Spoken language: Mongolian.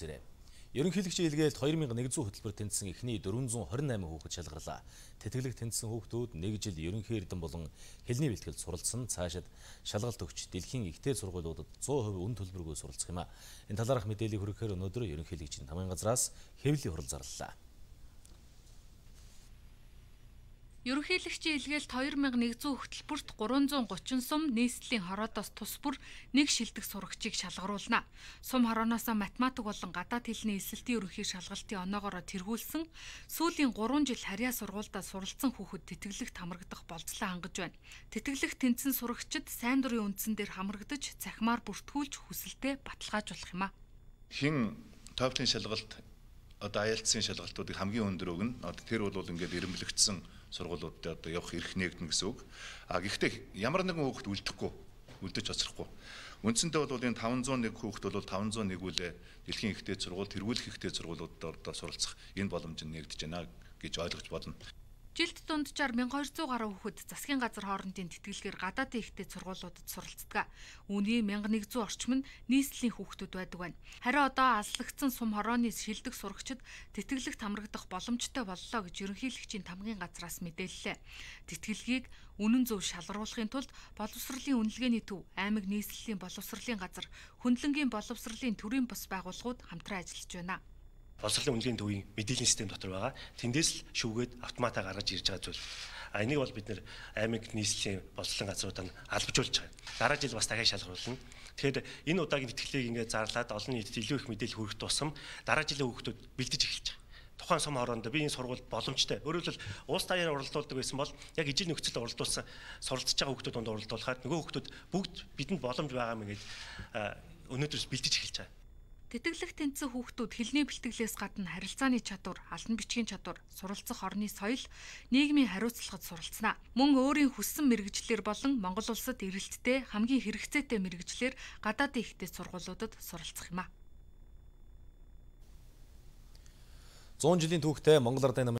үзээрэй. Ерөнхийлөгчийн хэлгээлд 2100 хөтөлбөр тэнцсэн эхний 428 хүүхэд шалгарлаа. Тэтгэлэг тэнцсэн хүүхдүүд 1 жил ерөнхий эрдэм болон хэлний бэлтгэл суралцсан цаашид шалгалт өгч дэлхийн ихтэй сургуулиудад 100% үн төлбөргүй суралцах юм а. Энэ талаарх мэдээллийг хүргэхээр өнөөдөр ерөнхийлөгчийн тамгын газраас хэвлэлийн хурал зарлалаа. Ерөнхийлөгчийн илгээлт 2100 хөтөлбөрт 330 сум нийслэлийн хороодоос тус бүр нэг шилдэг сурагчийг шалгаруулна. Сум хорооноос математик болон гадаад хэлний эсэлтийн ерөнхий шалгалтын оноогоор тэргүүлсэн сүүлийн 3 жил харьяа сургуульдаа суралцсан хүүхэд тэтгэлэгт хамрагдах болцлоо хангаж байна. Тэтгэлэг тэнцэн сурагчид сайн дурын үндсэн дээр хамрагдаж цахимаар бүртгүүлж хүсэлтэд баталгаажуулах юм а. Хин товчлын шалгалт одоо IELTS-ийн шалгалтуудыг хамгийн өндөр өгнө. Одоо тэр бол ингээд ирэмблэгдсэн сургуулиудад одоо явах эрх нэгдэнэ гэсэн үг. А гэхдээ ямар нэгэн хүүхэд үлдэхгүй, үлдэж оцрохгүй. Үндсэндээ бол энэ 501 хүүхэд бол 501 үлээ дэлхийн ихтэй сургууль, тэргүүлэх ихтэй сургуулиудад одоо суралцах энэ боломж нь нэгдэж байна гэж ойлгож болно. Жилд дунджаар 1200 гаруй хүүхэд засгийн газар хоорондын тэтгэлгээр гадаадын ихтэй сургуулиудад суралцдаг. Үүний 1100 орчим нь нийслэлийн хүүхдүүд байдаг байна. Харин одоо алслагдсан сум хорооны шилдэг сурагчид тэтгэлэгт хамрагдах боломжтой боллоо гэж ерөнхийлөгчийн тамгийн газраас мэдээллээ. Тэтгэлгийг үнэн зөв шалруулахын тулд боловсролын үнэлгээний төв, аймаг нийслэлийн боловсролын газар, хөндлөнгийн боловсролын төрийн бус байгууллагууд хамтран ажиллаж байна боловсролын үнэлгээний төвийн мэдээллийн систем дотор байгаа. Тэндээс л шүүгээд автоматаа гаргаж ирж байгаа зүйл. А энийг бол бид нэр аймаг нийслэлийн боловсролын газруудаа албажуулж байгаа. Дараа жил бас дахиад шалгуулна. Тэгэхээр энэ удаагийн тэтгэлгийг ингээд зарлаад олон нийтэд илүү их мэдээлэл хүргэх тусам дараа жилийн хүүхдүүд бэлдэж эхэлж байгаа тухайн сум хоорондоо би энэ сургуульд боломжтой. Өөрөөр хэлбэл улс даяар уралдуулдаг байсан бол яг ижил нөхцөлд уралдуулсан суралцж байгаа хүүхдүүд донд уралдуулахад нөгөө хүүхдүүд бүгд бидэнд боломж байгаа мэн гэж өнөөдрөөс бэлдэж эхэлж байгаа. Тэтгэлэг тэнцсэн хүүхдүүд хэлний бэлтгэлээс гадна харилцааны чадвар, алан бичгийн чадвар, суралцах орны соёл, нийгмийн хариуцлагад суралцнаа. Мөн өөрийн хүссэн мэрэгжлэр болон Монгол улсад эргэлттэй хамгийн хэрэгцээтэй мэрэгжлэр гадаадын ихтэй сургуулиудад суралцах юм а. 100 жилийн түүхтэй Монгол Ардын